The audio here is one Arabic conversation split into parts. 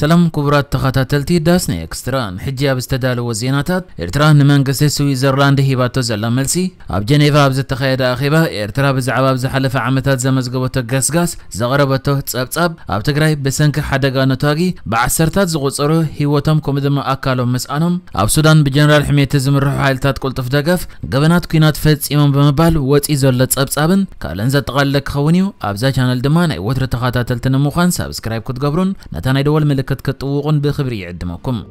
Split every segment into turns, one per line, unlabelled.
سلام كبرات تخاتلتي داسني اكستران حجي ابستدال وزينات ارتران نمانغسي سويزرلاند هيباتو زلا ملسي اب جنيفا ابز تخيدا اخيبا ارترا بزعاب ابز حلف عامتات زمزغبوتو غسغاس زغربتو صبصب اب تگراي بسنك حدغانو تاغي بعسرتات زغصرو هيوتم كومدم اكالو مسانم اب سودان بجنرال حميت زمرح حالتات قلطف دغف غبنات كينات فتص امام بمبال وتي زول صبصبن كالن زتقال لك خونيو ابزا شانل دمان اي وتر تخاتلتن مخان سبسكرايب كوت غبرون نتاناي دول ملك كتكت بخبري عدمكم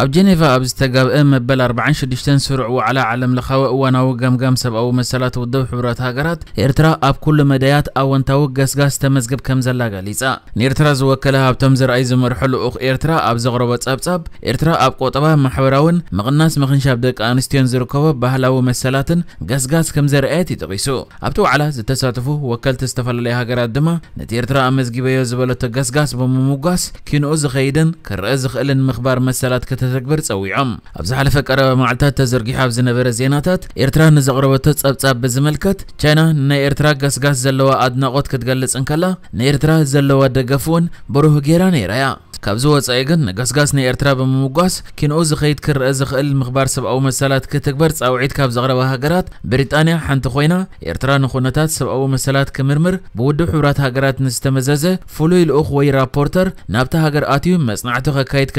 ኣብ ጀኔቫ ኣብ ዝተገብአ መበል 46 ስርዑ ዓላ ዓለም ለኻዊ እዋናዊ ገምጋም ሰብኣዊ መሰላት ውድብ ሕቡራት ሃገራት ኤርትራ ኣብ ኩሉ መዳያት ኣወንታዊ ገስጋስ ተመዝግብ ከም ዘላ ገሊጻ ንኤርትራ ዝወከለ ሃብቶም ዝርኣይ ዝመርሖ ልኡኽ ኤርትራ ኣብ ዘቕረቦ ጸብጻብ ኤርትራ ኣብ ቆጠባ ማሕበራውን ምቕናስ ምኽንሻብ ደቂ ኣንስትዮን ዝርከቦ ባህላዊ መሰላትን ገስጋስ ከም ዘርአየት ይጠቒሱ ኣብቲ ዋዕላ ዝተሳተፉ ወከልቲ ዝተፈላለየ ሃገራት ድማ ነቲ ኤርትራ ኣመዝጊበዮ ዝበለቶ ገስጋስ ብምምጓስ ኪንኡ ዝኸይድን ክርአ ዝኽእልን ምኽባር መሰላት ክተ تتكبر تسويعهم أبزح على فكرة معلتا تزرقي حافز نبرة زيناتات إرترا نزغربة تتساب تساب بزملكات چينا نا إرترا قاس قاس زلوة أدنا قوت كتغلس انكلا نا إرترا زلوة دقفون بروه غيراني ريا كابزوات ايغن نقاس قاس نا إرترا بمموقاس كين اوز خيد كر ازخ المخبار سب او مسالات كتكبر تساو عيد كابز غربة هاقرات بريطانيا حان تخوينا إرترا نخونتات سب او مسالات كمرمر بودو حورات هاقرات نستمزازة فولوي الاخ وي رابورتر نابتا هاقر آتيو مسنعتو خا كايد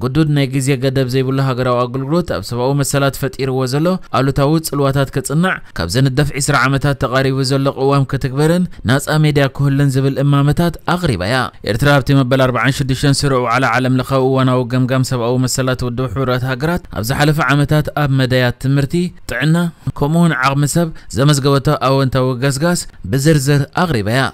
قدود نا ናይ ግዜ ገደብ ዘይብሉ ሃገራዊ ኣገልግሎት ኣብ ሰብኣዊ መሰላት ፈጢርዎ ዘሎ ኣሉታዊ ፅልዋታት ከፅንዕ ካብ ዘንደፍ 20 ዓመታት ተቃሪቡ ዘሎ ቅዋም ክትግበርን ናፃ ሜድያ ክህልን ዝብል እማመታት ኣቕሪባ እያ ኤርትራ ኣብቲ መበል 46 ስርዑ ዓላ ዓለም ለኻዊ እዋናዊ ገምጋም ሰብኣዊ መሰላት ውድብ ሕቡራት ሃገራት ኣብ ዝሓለፈ ዓመታት ኣብ መዳያት ትምህርቲ ጥዕና ከምኡውን ዓቕሚ ሰብ ዘመዝገበቶ ኣወንታዊ ገስጋስ ብዝርዝር ኣቕሪባ እያ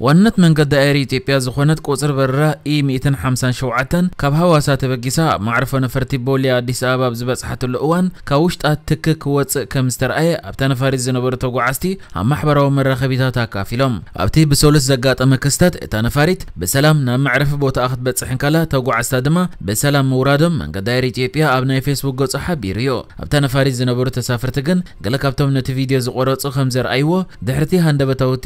ونت من قد ايري تيبيا زخونت كوصر برا اي 150 شوعتا كاب هواسا تبقيسا معرفة نفرتي بوليا دي ساباب زباس حتو لقوان كاوشت اتكك واتس كمستر اي ابتان فاريز نبرتو قعستي عم محبرا ومرا خبيتا تاكا فيلم ابتي بسولس زقات اما كستات اتان فاريت بسلام نام معرفة بو تاخد بات سحنكالا توقو عستا دما بسلام مورادم من قد ايري تيبيا ابنا فيسبوك قوصا حبي ريو ابتان فاريز نبرتو سافرتقن قلق ابتو من تي فيديو زقورو تسو خمزر ايوو دحرتي هندبتو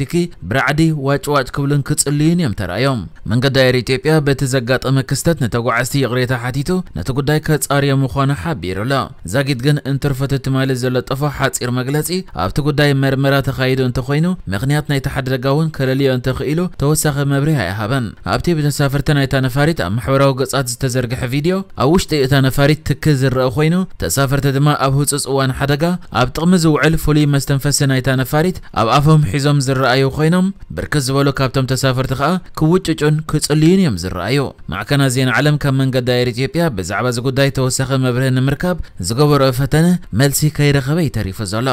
برعدي واتش ተለዋጭ ክብልን ክጽልይን እዮም ተራእዮም መንገዲ ኣየር ኢትዮጵያ በቲ ዘጋጠመ ክስተት ንተጓዓዝቲ ይቕሬታ ሓቲቱ ነቲ ጉዳይ ከጻርየ ምዃኑ ሓቢሩ ኣሎ ዛጊድ ግን እንትርፈትቲ ማለት ዘለጠፎ ሓጺር መግለጺ ኣብቲ ጉዳይ መርመራ ተኻይዱ እንተኮይኑ ምክንያት ናይቲ ሓደጋ እውን ከለልዮ እንተኽኢሉ ተወሳኺ መብርህ ኣይሃበን ኣብቲ ብተሳፍርተ ናይታ ነፋሪት ኣብ ማሕበራዊ ገጻት ዝተዘርግሐ ቪድዮ ኣብ ውሽጢ እታ ነፋሪት ትክ ዝረአ ኮይኑ ተሳፍርተ ድማ ኣብ ህፁፅ እዋን ሓደጋ ኣብ ጥቕሚ ዝውዕል ፍሉይ መስተንፈሲ ናይታ ነፋሪት ኣብ ኣፎም ሒዞም ዝረኣዩ ኮይኖም ብርክት ዝበሉ ዘሎ ካብቶም ተሳፈርቲ ከዓ ክውጭጩን ክጽልዩን እዮም ዝረኣዩ ማዕከና ዜና ዓለም ካብ መንገዲ ኣየር ኢትዮጵያ ብዛዕባ እዚ ጉዳይ ተወሳኺ መብርህ ንምርካብ ዝገበርኦ ፈተነ መልሲ ከይረኸበ ይተሪፉ ዘሎ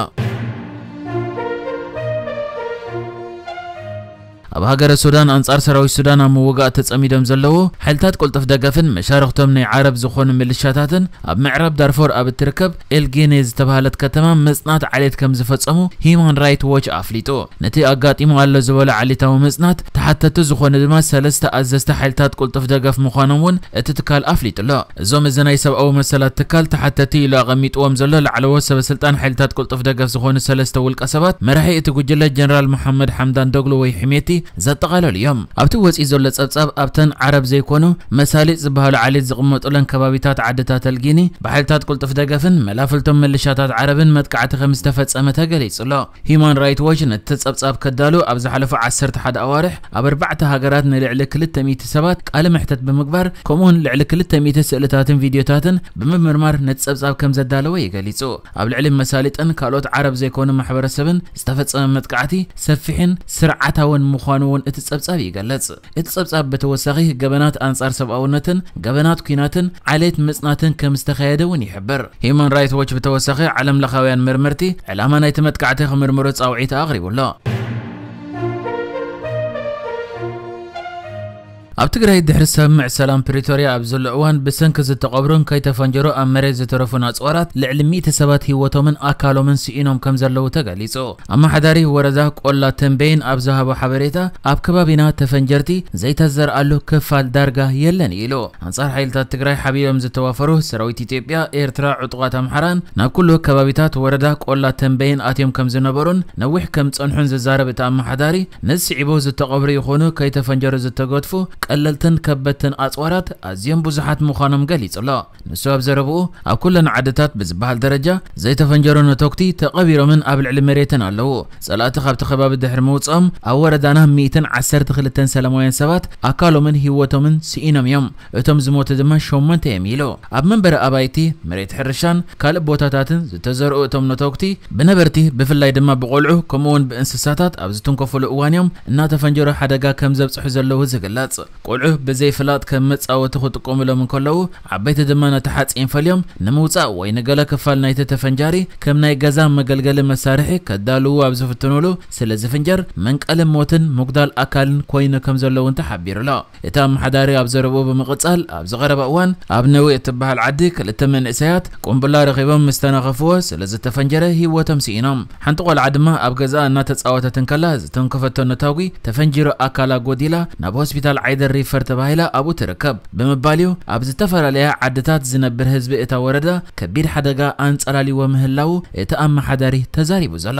أب هاجر السودان أنصار سراوي السودان هم وقعت أميدهم زلوا حلتات قلت دغفن مشارختم ني عرب زخون ملشاتاتن أب معرب دارفور أب تركب الجينيز تبهالت كتما مصنات عليت كم زفصمو هيمان رايت ووتش أفليتو نتي أقات إمو ألا زبالة عليتهم مصنات تحتت زخون دما سلست ازست حلتات قلت دغف مخانمون اتتكال أفليتو لا زوم زناي سب او مسلات تكال تحتتي لا غميت وام زلو لعلو سب سلطان حلتات قلت دغف زخون سلست ولقسبات مرحي اتقجلت جنرال محمد حمدان دوغلو وي حميتي زتقال اليوم. أبتو وز إزولة أبتساب أبتن عرب زي كونه مثالي زبهال علي زقمة أولن كبابيتات عدتات الجيني بحالتات كل تفدقفن ملافلتم ملشاتات عربن عرب خمس تفصمت سمتها جليس الله. هيمان رايت وجن تتساب كدالو أبز حلف 10 حد أوارح أبربعت هجرات نلعل كل التميت سبات قال محتت بمقبر كومون لعل كل 300 سئلتات فيديوهات بممرمر نتساب كم زدالو يجليس أبل علم مثالي تن كالوت عرب زي كونه محبر سبن استفصم سمت سفحين سفحن سرعتها ون مخانون اتسبسب يقلص اتسبسب بتوسخيه جبنات انصار سباونتن جبنات كيناتن عليت مصناتن كمستخيده ون يحبر هيمن رايت واتش بتوسخيه علم لخاويان مرمرتي علامه نايت متقعته مرمرت اوعيت اغري ولا ابتقرا يد حرس مع سلام بريتوريا ابزل عوان بسنكز التقبرون كي تفنجرو ام مريز ترفون اصوارات لعلمي تسابات هيوتو من اكالو من سئينهم كمزلو تقاليسو اما حداري هو رزاق قولا تنبين ابزها بحبريتا اب كبابينا تفنجرتي زي تزر الو كفال دارغا يلن يلو انصار حيل تتقرا حبيب امز التوافرو سراوي تيتيبيا ايرترا عطغا تمحران ناب كلو كبابيتات ورزاق قولا تنبين اتيوم كمزنبرون نوح كمتصنحون ززارة بتا اما حداري نسي عبو زي التقبر يخونو كي تفنجرو زي التقوتفو ቀለልትን ከበትን ኣፅዋራት ኣዝዮም ብዙሓት ምዃኖም ገሊጹ ኣሎ ንሱ ኣብ ዘረብኡ ኣብ ኩለን ዓድታት ብዝበሃል ደረጃ ዘይተፈንጀሩ ነተክቲ ተቐቢሮምን ኣብ ልዕሊ መሬትን ኣለዉ ጸላእቲ ካብቲ ከባቢ ድሕሪ ምውፅኦም ኣብ ወረዳና 112 ሰላማውያን ሰባት ኣካሎምን ህይወቶምን ስኢኖም እዮም እቶም ዝሞቱ ድማ 8 እዮም ኢሉ ኣብ መንበሪ ኣባይቲ መሬት ሕርሻን ካልእ ቦታታትን ዝተዘርኡ እቶም ነተክቲ ብነበርቲ ብፍላይ ድማ ብቆልዑ ከምኡውን ብእንስሳታት ኣብ ዝትንከፈሉ እዋን እዮም እናተፈንጀሮ ሓደጋ ከም ዘብፅሑ ዘለዉ ዝግለጽ قلعه بزي فلات كمتس او تخو تقوم لهم من كلو عبيت دمانا تحاتس ان فاليوم نموتس او اي نقالا كفال نايت تفنجاري كم ناي قزام مقلقل مساريحي كدالو وابزو فتنولو سلا زفنجر منك الم موتن مقدال اكال كوين كم زلو انت حبير لا اتام حداري ابزو ربو بمقتصال ابزو غرب اوان ابنوي اتبه العدي كل التمن اسيات قوم بالله رغيبهم مستنا غفوه سلا زتفنجره هي واتم سينام حنتقو العدمة ابقزاء ناتس اواتتن كلا زتن كفتن نتاوي تفنجر اكالا قوديلا نابو هسبيتال عيدر ዳሪ ፈርተ ባህላ ኣብኡ ትርከብ ብምባልዩ ኣብ ዝተፈላለያ ዓድታት ዝነብር ህዝቢ እታ ወረዳ ከቢድ ሓደጋ ኣንጸላልይዎ ምህላው እቲ ኣመሓዳሪ ተዛሪቡ ዘሎ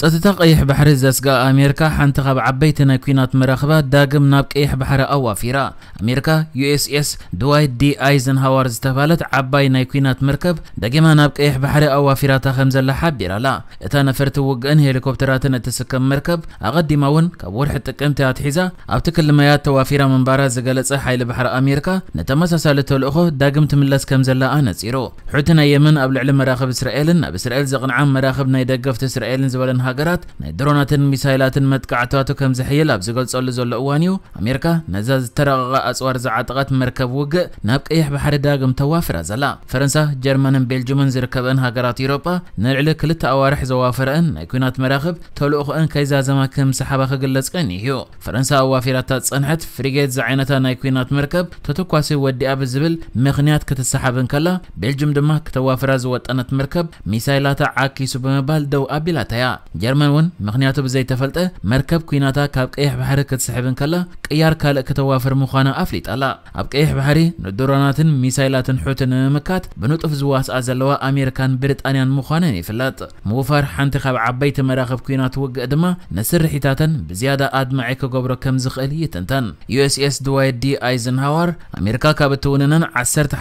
ፀጥታ ቀይሕ ባሕሪ ዘስጋ ኣሜሪካ ሓንቲ ካብ ዓበይቲ ናይ ኩናት መራኸባ ዳግም ናብ ቀይሕ ባሕሪ ኣዋፊራ ኣሜሪካ ዩኤስኤስ ድዋይ ዲ ኣይዘንሃዋር ዝተባለት ዓባይ ናይ ኩናት መርከብ ደጊማ ናብ ቀይሕ ባሕሪ ኣዋፊራታ ከም ዘላ ሓቢራ ኣላ እታ ነፈርቲ ውግእን ሄሊኮፕተራትን እትስከም መርከብ ኣቐዲማ እውን ካብ ወርሒ ጥቅምቲ ኣትሒዛ ኣብቲ ክልመያት ተዋፊራ ምንባራ ዝገለጸ ሓይሊ ባሕሪ ኣሜሪካ ንተመሳሳሊ ተልእኾ ዳግም ትምለስ ከም ዘላ ኣነጺሩ ሕቲ ናይ የመን ኣብ ልዕሊ መራኸብ እስራኤልን ኣብ እስራኤል ዘቕንዓ መራኸብ ናይ ደገፍቲ እስራኤልን ዝበለን ሃገራት ናይ ድሮናትን ሚሳይላትን መጥቃዕትታቱ ከም ዘሕየል ኣብ ዝገልጸሉ ዘሎ እዋን እዩ ኣሜሪካ ነዛ ዝተረቐቐ ኣፅዋር ዝዓጠቐት መርከብ ውግእ ናብ ቀይሕ ባሕሪ ዳግም ተዋፍራ ዘላ ፈረንሳ ጀርመንን ቤልጅምን ዝርከበን ሃገራት ኤውሮጳ ንልዕሊ ክልተ ኣዋርሕ ዘዋፈረአን ናይ ኩናት መራኽብ ተልእኽአን ከይዛዘማ ከም ሰሓባ ክግለጽ ቀኒሕ እዩ ፈረንሳ ኣዋፊራታ ጸንሐት ፍሪጌት ዝዓይነታ ናይ ኩናት መርከብ ተተኳሲ ወዲኣ ብዝብል ምኽንያት ክትሰሓብን ከላ ቤልጅም ድማ ክተዋፍራ ዝወጠነት መርከብ ሚሳይላታ ዓኪሱ ብምባል ደው ኣቢላታ እያ ጀርመን እውን ምክንያቱ ብዘይተፈልጠ መርከብ ኩናታ ካብ ቀይሕ ባሕሪ ክትስሕብን ከላ ቅያር ካልእ ክተዋፍር ምዃና ኣፍሊጣ ኣላ ኣብ ቀይሕ ባሕሪ ንድሮናትን ሚሳይላትን ሑትን ንምምካት ብንጡፍ ዝዋስኣ ዘለዋ ኣሜሪካን ብሪጣንያን ምዃነን ይፍለጥ ምውፋር ሓንቲ ካብ ዓበይቲ መራኸብ ኩናት ውግእ ድማ ንስርሒታተን ብዝያዳ ኣድማዒ ክገብሮ ከም ዝኽእል ይትንተን ዩኤስኤስ ድዋይ ዲ ኣይዘንሃዋር ኣሜሪካ ካብ እትውንነን 11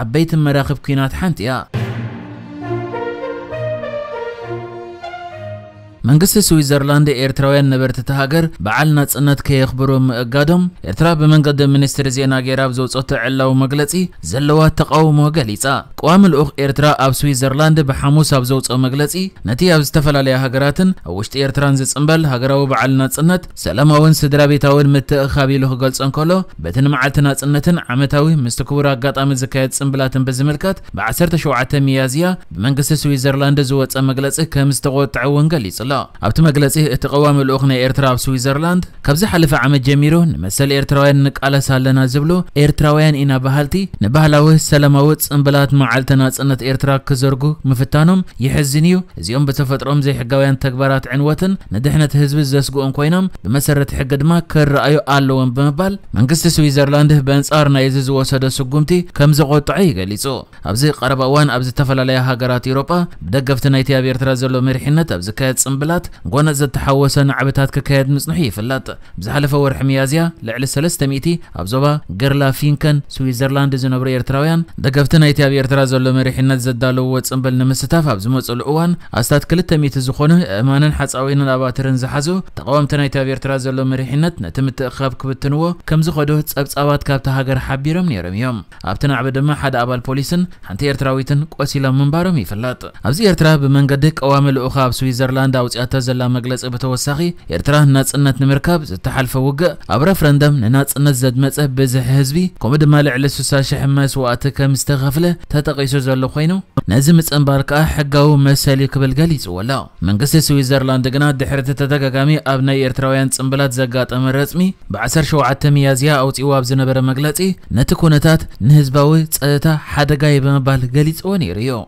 ዓበይቲ መራኸብ ኩናት ሓንቲ እያ መንግስቲ ስዊዘርላንድ ኤርትራውያን ነበርቲ ሃገር በዓል ናጽነት ከየኽብሩ ምእጋዶም ኤርትራ ብመንገዲ ሚኒስትር ዜና ጌይራ ብዘውፀቶ ዕላዊ መግለፂ ዘለዋ ተቃውሞ ገሊጻ ቀዋሚ ልኡኽ ኤርትራ ኣብ ስዊዘርላንድ ብሓሙስ ኣብ ዘውፅኦ መግለፂ ነቲ ኣብ ዝተፈላለያ ሃገራትን ኣብ ውሽጢ ኤርትራን ዝፅምበል ሃገራዊ በዓል ናጽነት ሰላማውን ስድራ ቤታውን ምትእኻብ ኢሉ ክገልጾ እንከሎ በቲ ንመዓልቲ ናጽነትን ዓመታዊ ምስቲ ክቡር ኣጋጣሚ ዝካየድ ፅምብላትን ብዝምልከት ብ17 ሚያዝያ ብመንግስቲ ስዊዘርላንድ ዝወፀ መግለፂ ከም ዝተቆጥዐ እውን ገሊጹ الله ኣብቲ መግለፂ እቲ ቀዋሚ ልኡኽ ናይ ኤርትራ ኣብ ስዊዘርላንድ ካብዚ ሓለፈ ዓመት ጀሚሩ ንመሰል ኤርትራውያን ንቃለስ ኣለና ዝብሎ ኤርትራውያን ኢና ባህልቲ ንባህላዊ ሰላማዊ ፅምብላት መዓልቲ ናፅነት ኤርትራ ክዘርጉ ምፍታኖም ይሕዝን እዩ እዚኦም ብተፈጥሮም ዘይሕጋውያን ተግባራት ዕንወትን ንድሕነት ህዝቢ ዘስግኦም ኮይኖም ብመሰረት ሕጊ ድማ ክረኣዩ ኣለዎም ብምባል መንግስቲ ስዊዘርላንድ ብኣንጻር ናይዚ ዝወሰዶ ስጉምቲ ከም ዘቆጥዐ ይገሊጹ ኣብዚ ቀረባ እዋን ኣብ ዝተፈላለያ ሃገራት ኤውሮጳ ብደገፍቲ ናይቲ ኣብ ኤርትራ ዘሎ መሪሕነት ኣብ ዝካየድ ፅምብ ፅምብላት ጎነ ዘተሓወሰ ንዓበታት ክካየድ ምፅንሑ ይፍለጥ ብዝሓለፈ ወርሒ መያዝያ ልዕሊ 300 ኣብ ዞባ ገርላ ፊንከን ስዊዘርላንድ ዝነብሩ ኤርትራውያን ደገፍቲ ናይቲ ኣብ ኤርትራ ዘሎ መሪሕነት ዘዳለውዎ ፅምብል ንምስታፍ ኣብ ዝመፀሉ እዋን ኣስታት 200 ዝኾኑ ኣእማንን ሓፃዊንን ኣባትርን ዝሓዙ ተቃወምቲ ናይቲ ኣብ ኤርትራ ዘሎ መሪሕነት ነቲ ምትእኻብ ክብትንዎ ከም ዝኸዱ ፀብጻባት ካብቲ ሃገር ሓቢሮም ነይሮም እዮም ኣብቲ ናዕቢ ድማ ሓደ ኣባል ፖሊስን ሓንቲ ኤርትራዊትን ቆሲሎም ምንባሮም ይፍለጥ ኣብዚ ኤርትራ ብመንገዲ ቀዋሚ ልኡኻ ኣብ ስዊዘርላንድ ኣብ أتزلا مجلس بتوسخي إرتراه الناس أنت نمركب تحلف وجه أبرف رندم ناس نزد متى بزح هزبي كمد مالع لسوسا شحمس وقتك مستغفلة تتقيس زلو خينو نازم تسأن بارك تنبارك حقه مسالي قبل جليس ولا من قصة قصص ويزرلاند دحرت دحرة تتجاجمي أبناء إرتراويان تنبلات زجات أمر رسمي بعسر شو عتمي أزياء أو تقوى بزنبر مجلسي نتكونتات نهزبوي تأتا حدا جايب بمبال جليس ونيريو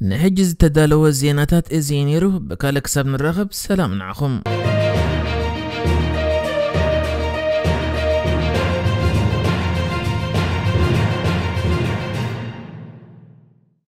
نحجز تدالو الزيناتات إزينيرو بكالك سبن الرغب سلام معكم